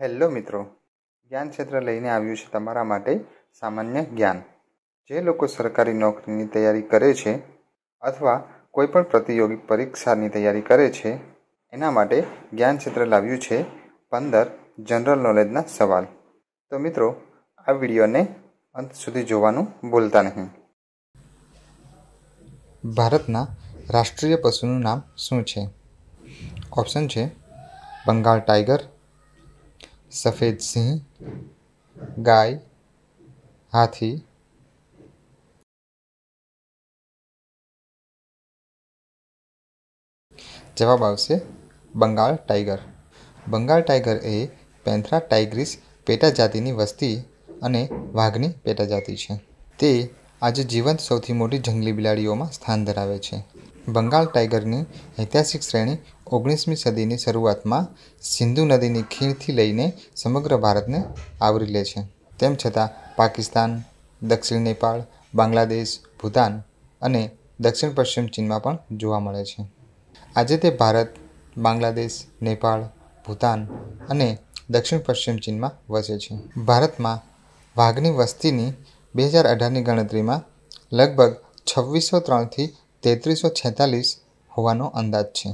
hello મિત્રો જ્ઞાન ક્ષેત્ર લઈને આવ્યું છે તમારા માટે સામાન્ય જ્ઞાન જે લોકો સરકારી નોકરીની તૈયારી કરે છે અથવા કોઈપણ પ્રતિયોગી પરીક્ષાની તૈયારી કરે છે એના માટે જ્ઞાન ક્ષેત્ર લાવ્યું છે પંદર જનરલ નોલેજના સવાલ તો મિત્રો આ વિડીયોને અંત સુધી જોવાનું ભૂલતા નહીં ભારતના રાષ્ટ્રીય પશુનું નામ શું છે ઓપ્શન છે બંગાળ ટાઈગર સફેદ સિંહ ગાય હાથી જવાબ આવશે બંગાળ ટાઈગર બંગાળ ટાઈગર એ પેન્થરા ટાઈગ્રીસ પેટા જાતિની વસ્તી અને વાઘની પેટાજાતિ છે તે આજે જીવંત સૌથી મોટી જંગલી બિલાડીઓમાં સ્થાન ધરાવે છે બંગાળ ટાઈગરની ઐતિહાસિક શ્રેણી ઓગણીસમી સદીની શરૂઆતમાં સિંધુ નદીની ખીણથી લઈને સમગ્ર ભારતને આવરી લે છે તેમ છતાં પાકિસ્તાન દક્ષિણ નેપાળ બાંગ્લાદેશ ભૂતાન અને દક્ષિણ પશ્ચિમ ચીનમાં પણ જોવા મળે છે આજે તે ભારત બાંગ્લાદેશ નેપાળ ભૂતાન અને દક્ષિણ પશ્ચિમ ચીનમાં વસે છે ભારતમાં વાઘની વસ્તીની બે હજાર અઢારની ગણતરીમાં લગભગ છવ્વીસો ત્રણથી તેત્રીસો છેતાલીસ હોવાનો અંદાજ છે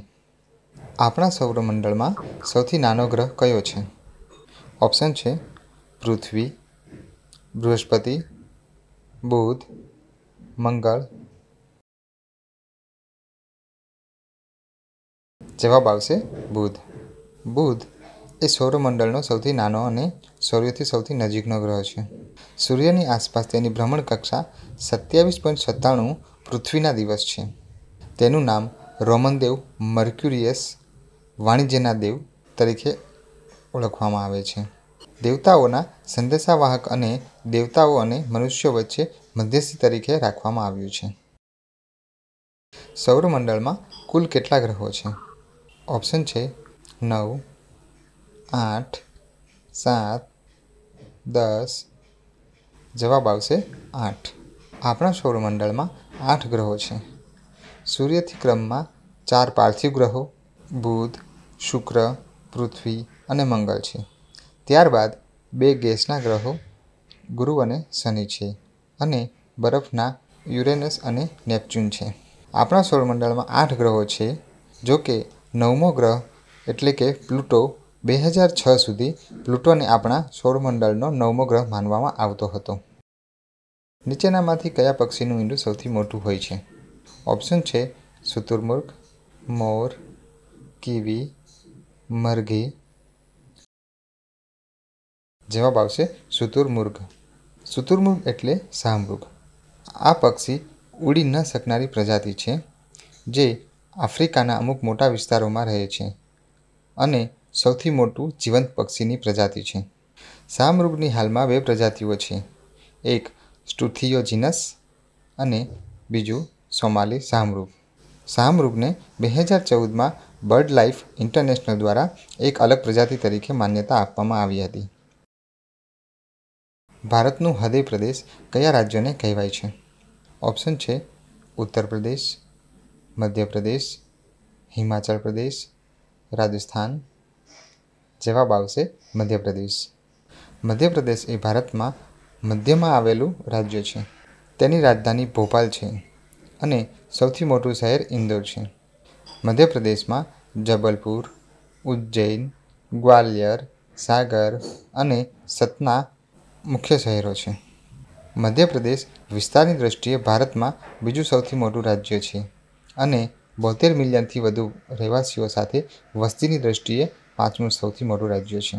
આપણા સૌરમંડળમાં સૌથી નાનો ગ્રહ કયો છે ઓપ્શન છે પૃથ્વી બૃહસ્પતિ બુધ મંગળ જવાબ આવશે બુધ બુધ એ સૌરમંડળનો સૌથી નાનો અને સૂર્યથી સૌથી નજીકનો ગ્રહ છે સૂર્યની આસપાસ તેની ભ્રમણ કક્ષા સત્યાવીસ પોઈન્ટ સત્તાણું પૃથ્વીના દિવસ છે તેનું નામ રોમન દેવ મર્ક્યુરિયસ વાણિજ્યના દેવ તરીકે ઓળખવામાં આવે છે દેવતાઓના સંદેશાવાહક અને દેવતાઓ અને મનુષ્યો વચ્ચે મધ્યસ્થી તરીકે રાખવામાં આવ્યું છે સૌરમંડળમાં કુલ કેટલા ગ્રહો છે ઓપ્શન છે નવ આઠ સાત દસ જવાબ આવશે આઠ આપણા સૌરમંડળમાં આઠ ગ્રહો છે સૂર્યથી ક્રમમાં ચાર પાર્થિવ ગ્રહો બુધ શુક્ર પૃથ્વી અને મંગળ છે ત્યારબાદ બે ગેસના ગ્રહો ગુરુ અને શનિ છે અને બરફના યુરેનસ અને નેપચ્યુન છે આપણા સૌરમંડળમાં આઠ ગ્રહો છે જો કે નવમો ગ્રહ એટલે કે પ્લુટો બે હજાર છ સુધી પ્લુટોને આપણા સૌરમંડળનો નવમો ગ્રહ માનવામાં આવતો હતો નીચેનામાંથી કયા પક્ષીનું ઈંડું સૌથી મોટું હોય છે ઓપ્શન છે સુતુરમુર્ગ મોર કીવી મરઘી જવાબ આવશે સુતુરમુર્ગ સુતુરમુર્ગ એટલે શાહમૃગ આ પક્ષી ઉડી ન શકનારી પ્રજાતિ છે જે આફ્રિકાના અમુક મોટા વિસ્તારોમાં રહે છે અને સૌથી મોટું જીવંત પક્ષીની પ્રજાતિ છે શાહમૃગની હાલમાં બે પ્રજાતિઓ છે એક સ્ટુથિયો જીનસ અને બીજું સોમાલી શાહમૃગ શાહમૃગને બે હજાર ચૌદમાં બર્ડ લાઇફ ઇન્ટરનેશનલ દ્વારા એક અલગ પ્રજાતિ તરીકે માન્યતા આપવામાં આવી હતી ભારતનું હૃદય પ્રદેશ કયા રાજ્યોને કહેવાય છે ઓપ્શન છે ઉત્તર પ્રદેશ મધ્યપ્રદેશ હિમાચલ પ્રદેશ રાજસ્થાન જવાબ આવશે મધ્યપ્રદેશ મધ્યપ્રદેશ એ ભારતમાં મધ્યમાં આવેલું રાજ્ય છે તેની રાજધાની ભોપાલ છે અને સૌથી મોટું શહેર ઇન્દોર છે મધ્યપ્રદેશમાં જબલપુર ઉજ્જૈન ગ્વાલિયર સાગર અને સતના મુખ્ય શહેરો છે મધ્યપ્રદેશ વિસ્તારની દૃષ્ટિએ ભારતમાં બીજું સૌથી મોટું રાજ્ય છે અને બોતેર મિલિયનથી વધુ રહેવાસીઓ સાથે વસ્તીની દ્રષ્ટિએ પાંચમું સૌથી મોટું રાજ્ય છે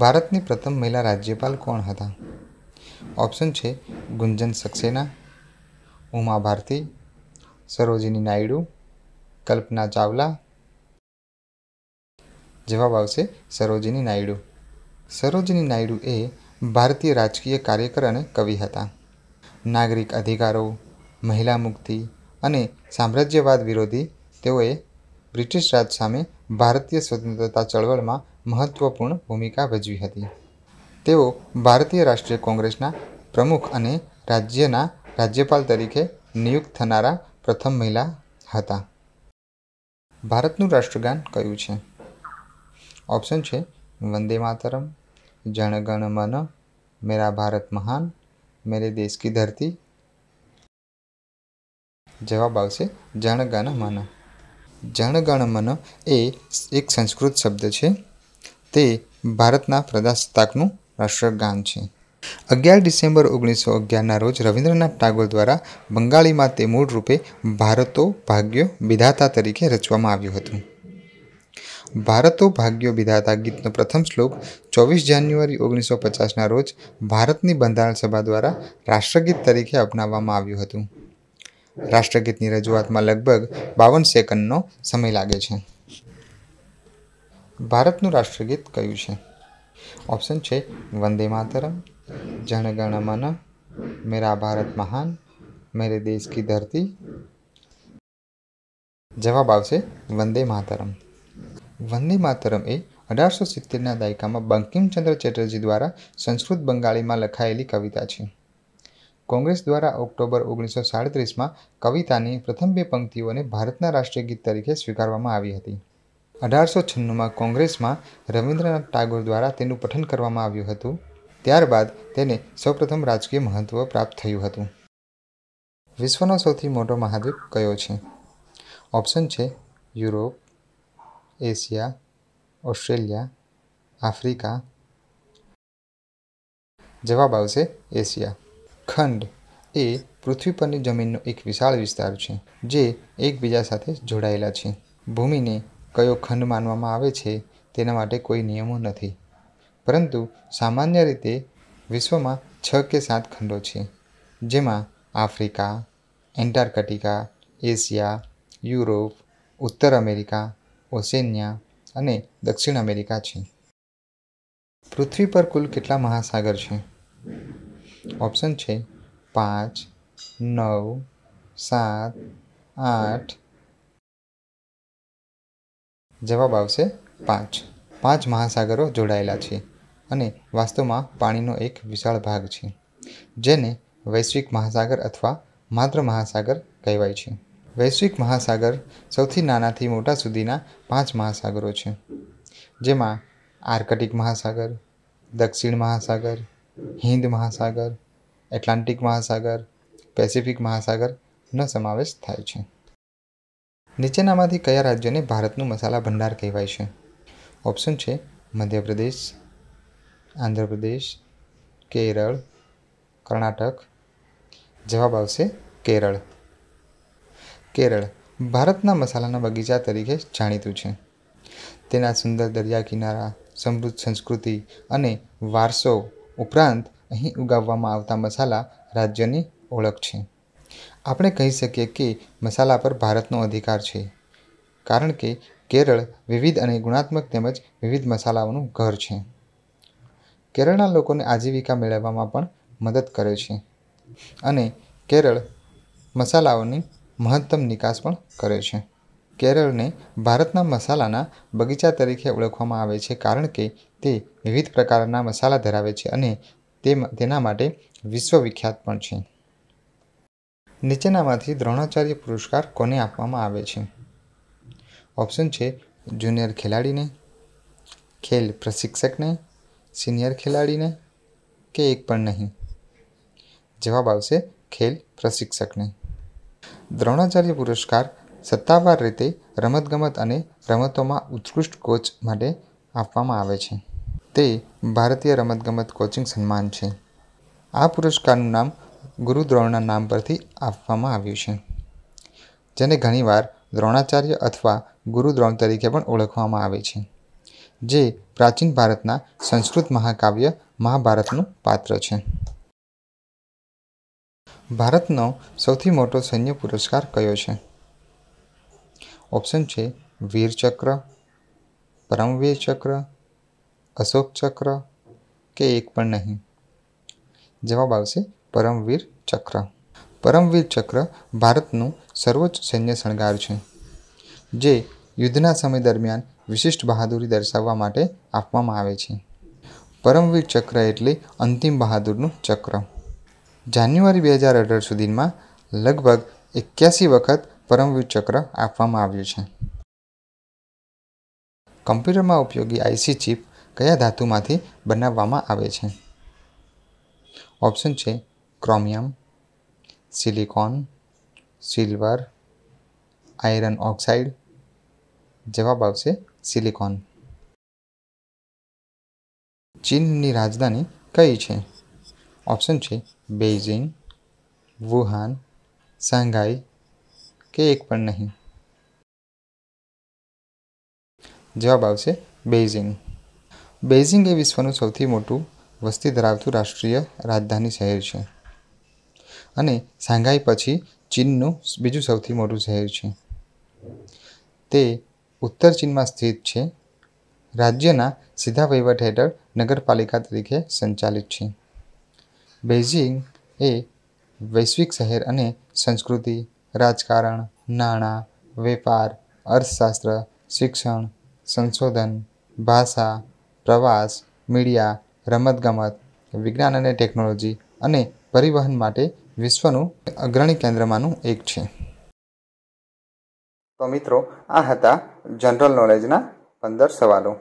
ભારતની પ્રથમ મહિલા રાજ્યપાલ કોણ હતા ઓપ્શન છે ગુંજન સક્સેના ઉમા ભારતી સરોજિની નાયડુ કલ્પના ચાવલા જવાબ આવશે સરોજિની નાયડુ સરોજિની નાયડુ એ ભારતીય રાજકીય કાર્યકર અને કવિ હતા નાગરિક અધિકારો મહિલા મુક્તિ અને સામ્રાજ્યવાદ વિરોધી તેઓએ બ્રિટિશ રાજ સામે ભારતીય સ્વતંત્રતા ચળવળમાં મહત્વપૂર્ણ ભૂમિકા ભજવી હતી તેઓ ભારતીય રાષ્ટ્રીય કોંગ્રેસના પ્રમુખ અને રાજ્યના રાજ્યપાલ તરીકે નિયુક્ત થનારા પ્રથમ મહિલા હતા ભારતનું રાષ્ટ્રગાન કયું છે ઓપ્શન છે વંદે માતરમ જણગણ મન મેરા ભારત મહાન મેરે દેશ કી ધરતી જવાબ આવશે જણગણ મન જણગણ મન એ એક સંસ્કૃત શબ્દ છે તે ભારતના પ્રજાસત્તાકનું રાષ્ટ્રગાન છે અગિયાર ડિસેમ્બર ઓગણીસો અગિયારના રોજ રવિન્દ્રનાથ ટાગોર દ્વારા બંગાળીમાં તે મૂળરૂપે ભારતો ભાગ્યો વિધાતા તરીકે રચવામાં આવ્યું હતું ભારતો ભાગ્યો વિધાતા ગીતનો પ્રથમ શ્લોક ચોવીસ જાન્યુઆરી ઓગણીસો પચાસના રોજ ભારતની બંધારણ સભા દ્વારા રાષ્ટ્રગીત તરીકે અપનાવવામાં આવ્યું હતું રાષ્ટ્રગીતની રજૂઆતમાં લગભગ બાવન સેકન્ડનો સમય લાગે છે ભારતનું રાષ્ટ્રગીત કયું છે ઓપ્શન છે વંદે માતરમ જનગણ મન મેરા ભારત મહાન મેરે દેશ કી ધરતી જવાબ આવશે વંદે માતરમ વંદે માતરમ એ અઢારસો સિત્તેરના દાયકામાં બંકિમચંદ્ર ચેટર્જી દ્વારા સંસ્કૃત બંગાળીમાં લખાયેલી કવિતા છે કોંગ્રેસ દ્વારા ઓક્ટોબર ઓગણીસો સાડત્રીસમાં કવિતાની પ્રથમ બે પંક્તિઓને ભારતના રાષ્ટ્રીય ગીત તરીકે સ્વીકારવામાં આવી હતી અઢારસો છન્નુંમાં કોંગ્રેસમાં રવિન્દ્રનાથ ટાગોર દ્વારા તેનું પઠન કરવામાં આવ્યું હતું ત્યારબાદ તેને સૌપ્રથમ રાજકીય મહત્ત્વ પ્રાપ્ત થયું હતું વિશ્વનો સૌથી મોટો મહાદ્વીપ કયો છે ઓપ્શન છે યુરોપ એશિયા ઓસ્ટ્રેલિયા આફ્રિકા જવાબ આવશે એશિયા ખંડ એ પૃથ્વી પરની જમીનનો એક વિશાળ વિસ્તાર છે જે એકબીજા સાથે જોડાયેલા છે ભૂમિને કયો ખંડ માનવામાં આવે છે તેના માટે કોઈ નિયમો નથી પરંતુ સામાન્ય રીતે વિશ્વમાં છ કે સાત ખંડો છે જેમાં આફ્રિકા એન્ટાર્કટિકા એશિયા યુરોપ ઉત્તર અમેરિકા ઓસેનિયા અને દક્ષિણ અમેરિકા છે પૃથ્વી પર કુલ કેટલા મહાસાગર છે ઓપ્શન છે પાંચ નવ સાત આઠ જવાબ આવશે પાંચ પાંચ મહાસાગરો જોડાયેલા છે અને વાસ્તવમાં પાણીનો એક વિશાળ ભાગ છે જેને વૈશ્વિક મહાસાગર અથવા માત્ર મહાસાગર કહેવાય છે વૈશ્વિક મહાસાગર સૌથી નાનાથી મોટા સુધીના પાંચ મહાસાગરો છે જેમાં આર્કટિક મહાસાગર દક્ષિણ મહાસાગર હિન્દ મહાસાગર એટલાન્ટિક મહાસાગર પેસિફિક મહાસાગરનો સમાવેશ થાય છે નીચેનામાંથી કયા રાજ્યોને ભારતનું મસાલા ભંડાર કહેવાય છે ઓપ્શન છે મધ્યપ્રદેશ આંધ્રપ્રદેશ કેરળ કર્ણાટક જવાબ આવશે કેરળ કેરળ ભારતના મસાલાના બગીચા તરીકે જાણીતું છે તેના સુંદર દરિયા કિનારા સમૃદ્ધ સંસ્કૃતિ અને વારસો ઉપરાંત અહીં ઉગાવવામાં આવતા મસાલા રાજ્યની ઓળખ છે આપણે કહી શકીએ કે મસાલા પર ભારતનો અધિકાર છે કારણ કે કેરળ વિવિધ અને ગુણાત્મક તેમજ વિવિધ મસાલાઓનું ઘર છે કેરળના લોકોને આજીવિકા મેળવવામાં પણ મદદ કરે છે અને કેરળ મસાલાઓની મહત્તમ નિકાસ પણ કરે છે કેરળને ભારતના મસાલાના બગીચા તરીકે ઓળખવામાં આવે છે કારણ કે તે વિવિધ પ્રકારના મસાલા ધરાવે છે અને તે તેના માટે વિશ્વવિખ્યાત પણ છે નીચેનામાંથી દ્રોણાચાર્ય પુરસ્કાર કોને આપવામાં આવે છે ઓપ્શન છે જુનિયર ખેલાડીને ખેલ પ્રશિક્ષકને સિનિયર ખેલાડીને કે એક પણ નહીં જવાબ આવશે ખેલ પ્રશિક્ષકને દ્રોણાચાર્ય પુરસ્કાર સત્તાવાર રીતે રમતગમત અને રમતોમાં ઉત્કૃષ્ટ કોચ માટે આપવામાં આવે છે તે ભારતીય રમતગમત કોચિંગ સન્માન છે આ પુરસ્કારનું નામ ગુરુદ્રોણના નામ પરથી આપવામાં આવ્યું છે જેને ઘણીવાર દ્રોણાચાર્ય અથવા ગુરુદ્રોણ તરીકે પણ ઓળખવામાં આવે છે જે પ્રાચીન ભારતના સંસ્કૃત મહાકાવ્ય મહાભારતનું પાત્ર છે ભારતનો સૌથી મોટો સૈન્ય પુરસ્કાર કયો છે ઓપ્શન છે વીર ચક્ર પરમવીર ચક્ર અશોક ચક્ર કે એક પણ નહીં જવાબ આવશે પરમવીર ચક્ર પરમવીર ચક્ર ભારતનું સર્વોચ્ચ સૈન્ય શણગાર છે જે યુદ્ધના સમય દરમિયાન વિશિષ્ટ બહાદુરી દર્શાવવા માટે આપવામાં આવે છે પરમવીર ચક્ર એટલે અંતિમ બહાદુરનું ચક્ર જાન્યુઆરી બે હજાર અઢાર સુધીમાં લગભગ એક્યાસી વખત પરમવીર ચક્ર આપવામાં આવ્યું છે કમ્પ્યુટરમાં ઉપયોગી આઈસી ચિપ કયા ધાતુમાંથી બનાવવામાં આવે છે ઓપ્શન છે chromium silicon silver iron oxide જવાબ આવશે સિલિકોન ચીનની રાજધાની કઈ છે ઓપ્શન છે બેઇઝિંગ વુહાન શાંઘાઈ કે એક પણ નહીં જવાબ આવશે બેઇઝિંગ બેઇઝિંગ એ વિશ્વનું સૌથી મોટું વસ્તી ધરાવતું રાષ્ટ્રીય રાજધાની શહેર છે અને શાંઘાઈ પછી ચીનનું બીજું સૌથી મોટું શહેર છે તે ઉત્તર ચીનમાં સ્થિત છે રાજ્યના સીધા વહીવટ હેઠળ નગરપાલિકા તરીકે સંચાલિત છે બેઇજિંગ એ વૈશ્વિક શહેર અને સંસ્કૃતિ રાજકારણ નાણાં વેપાર અર્થશાસ્ત્ર શિક્ષણ સંશોધન ભાષા પ્રવાસ મીડિયા રમતગમત વિજ્ઞાન અને ટેકનોલોજી અને પરિવહન માટે વિશ્વનું અગ્રણી કેન્દ્રમાંનું એક છે તો મિત્રો આ હતા જનરલ નોલેજના પંદર સવાલો